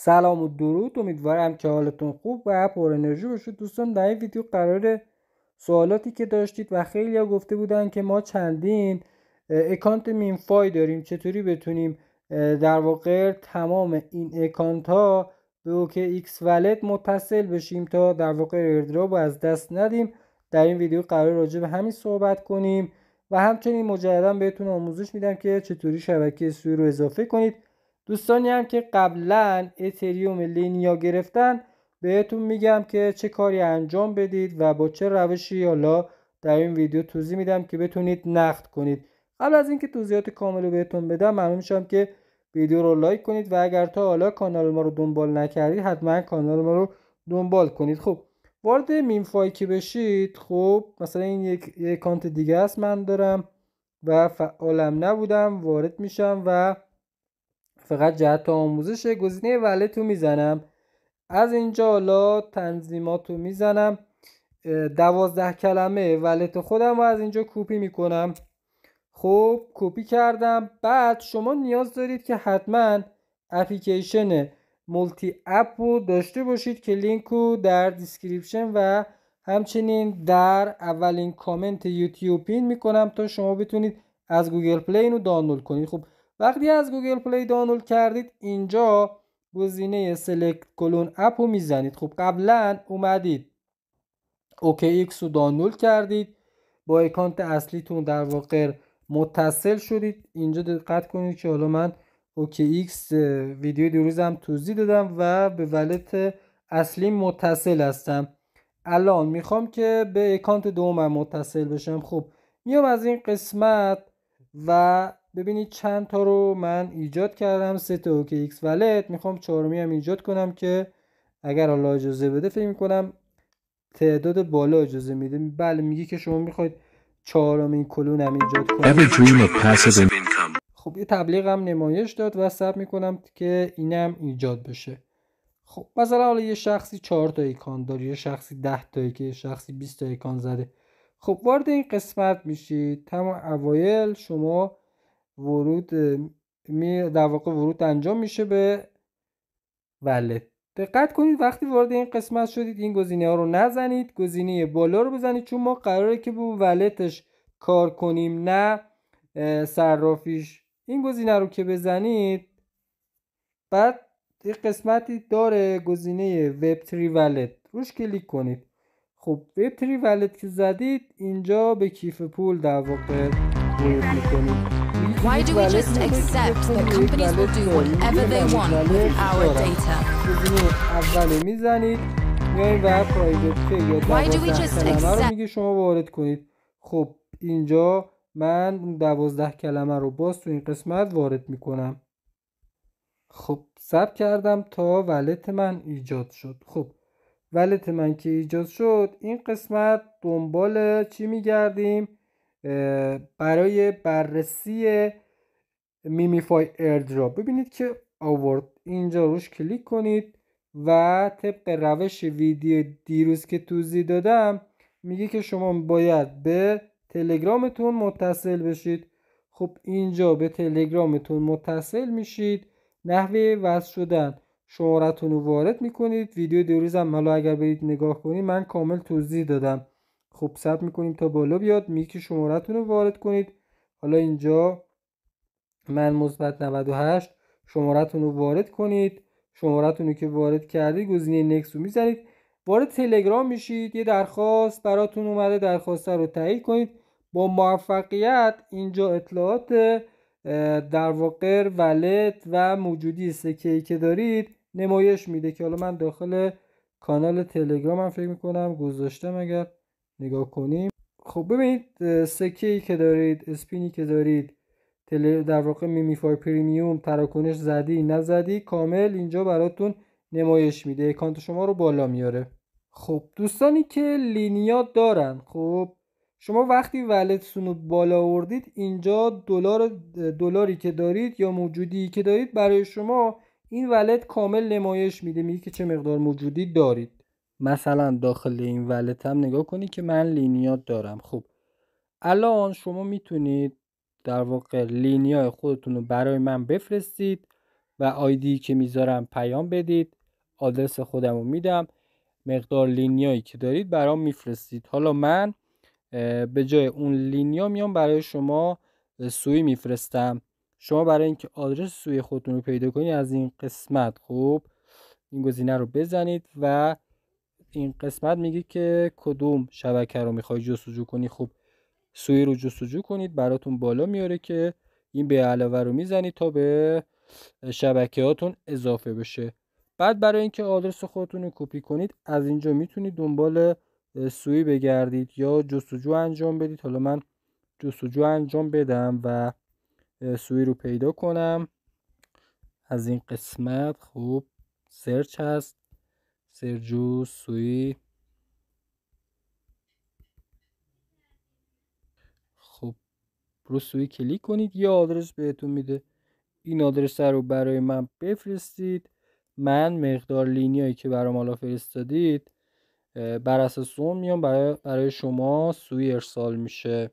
سلام و درود امیدوارم که حالتون خوب و پر انرژی باشه دوستان در این ویدیو قرار سوالاتی که داشتید و خیلی ها گفته بودن که ما چندین اکانت مینفای داریم چطوری بتونیم در واقع تمام این اکانت ها به اوکی ایکس ولت متصل بشیم تا در واقع ایردراپ از دست ندیم در این ویدیو قرار راجع به همین صحبت کنیم و همچنین مجددا بهتون آموزش میدم که چطوری شبکه سوی رو اضافه کنید دوستانی هم که قبلا اتریوم لینیا گرفتن بهتون میگم که چه کاری انجام بدید و با چه روشی حالا در این ویدیو توضیح میدم که بتونید نقد کنید قبل از اینکه توضیحات کامل رو بهتون بدم ممنون میشم که ویدیو رو لایک کنید و اگر تا حالا کانال ما رو دنبال نکردید حتما کانال ما رو دنبال کنید خب وارد میم که بشید خب مثلا این یک اکانت دیگه است من دارم و فعالم نبودم وارد میشم و فقط جهت آموزش گزینه ولت تو میزنم از اینجا حالا تنظیمات رو میزنم دوازده کلمه ولت خودم رو از اینجا کپی میکنم خب کپی کردم بعد شما نیاز دارید که حتما اپلیکیشن مولتی اپ رو داشته باشید که لینک رو در دیسکریپشن و همچنین در اولین کامنت یوتیوب پین میکنم تا شما بتونید از گوگل پلی رو دانلود کنید خب وقتی از گوگل پلی دانلود کردید اینجا گزینه سلکت کلون اپ رو میزنید خب قبلا اومدید اوکی ایکس رو دانلود کردید با اکانت اصلیتون در واقع متصل شدید اینجا دقت کنید که حالا من اوکی ایکس ویدیو دیروزم توضیح دادم و به ولت اصلی متصل هستم الان میخوام که به اکانت دومم متصل بشم خب میام از این قسمت و ببینید چند تا رو من ایجاد کردم سه تا اوکی ایکس ولت میخوام چهارمی هم ایجاد کنم که اگر حالا اجازه بده فکر میکنم تعداد بالا اجازه میده بله میگه که شما میخواید چهارمین کلون هم ایجاد کنید خب یه تبلیغ هم نمایش داد و سب میکنم که اینم ایجاد بشه خب مثلا حالا یه شخصی چهار تا ایکان داره یه شخصی ده تا ایکان یه شخصی 20 تا ایکان زده خب وارد این قسمت میشید تمام اوایل شما ورود می در واقع ورود انجام میشه به ولت بله. دقت کنید وقتی وارد این قسمت شدید این گزینه ها رو نزنید گزینه بالا رو بزنید چون ما قراره که به ولتش کار کنیم نه صرافیش این گزینه رو که بزنید بعد یه قسمتی داره گزینه وب تری ولت روش کلیک کنید خب وب تری ولت که زدید اینجا به کیف پول در واقع Why do we just accept that companies will do whatever they want with our data? میایم و پرایوت just یا دوازده کلمه رو میگه شما وارد کنید خب اینجا من دوازده کلمه رو باز تو این قسمت وارد میکنم خب سب کردم تا ولت من ایجاد شد خب ولت من که ایجاد شد این قسمت دنبال چی میگردیم برای بررسی میمیفای ایردراپ ببینید که آورد اینجا روش کلیک کنید و طبق روش ویدیو دیروز که توضیح دادم میگه که شما باید به تلگرامتون متصل بشید خب اینجا به تلگرامتون متصل میشید نحوه وز شدن شمارتون رو وارد میکنید ویدیو دیروزم حالا اگر برید نگاه کنید من کامل توضیح دادم خب صبر میکنیم تا بالا بیاد میگه که شمارتون رو وارد کنید حالا اینجا من مثبت 98 شمارتون رو وارد کنید شمارتون رو که وارد کردید گزینه نکس رو میزنید وارد تلگرام میشید یه درخواست براتون اومده درخواست رو تایید کنید با موفقیت اینجا اطلاعات در واقع ولت و موجودی سکه که دارید نمایش میده که حالا من داخل کانال تلگرام هم فکر میکنم گذاشتم اگر نگاه کنیم خب ببینید سکه که دارید اسپینی که دارید در واقع میمیفای پریمیوم تراکنش زدی نزدی کامل اینجا براتون نمایش میده اکانت شما رو بالا میاره خب دوستانی که لینیا دارن خب شما وقتی ولتتون رو بالا آوردید اینجا دلار دلاری که دارید یا موجودی که دارید برای شما این ولت کامل نمایش میده میگه که چه مقدار موجودی دارید مثلا داخل این ولت هم نگاه کنید که من لینیات دارم خب الان شما میتونید در واقع لینیای خودتون رو برای من بفرستید و آیدی که میذارم پیام بدید آدرس خودم رو میدم مقدار لینیایی که دارید برام میفرستید حالا من به جای اون لینیا میام برای شما سوی میفرستم شما برای اینکه آدرس سوی خودتون رو پیدا کنید از این قسمت خوب این گزینه رو بزنید و این قسمت میگه که کدوم شبکه رو میخوای جستجو کنی خب سوی رو جستجو کنید براتون بالا میاره که این به علاوه رو میزنید تا به شبکه هاتون اضافه بشه بعد برای اینکه آدرس خودتون رو کپی کنید از اینجا میتونید دنبال سوی بگردید یا جستجو انجام بدید حالا من جستجو انجام بدم و سوی رو پیدا کنم از این قسمت خوب سرچ هست سرجو سوی خب رو سوی کلیک کنید یه آدرس بهتون میده این آدرس رو برای من بفرستید من مقدار لینیایی که برام حالا فرستادید بر اساس اون میام برای شما سوی ارسال میشه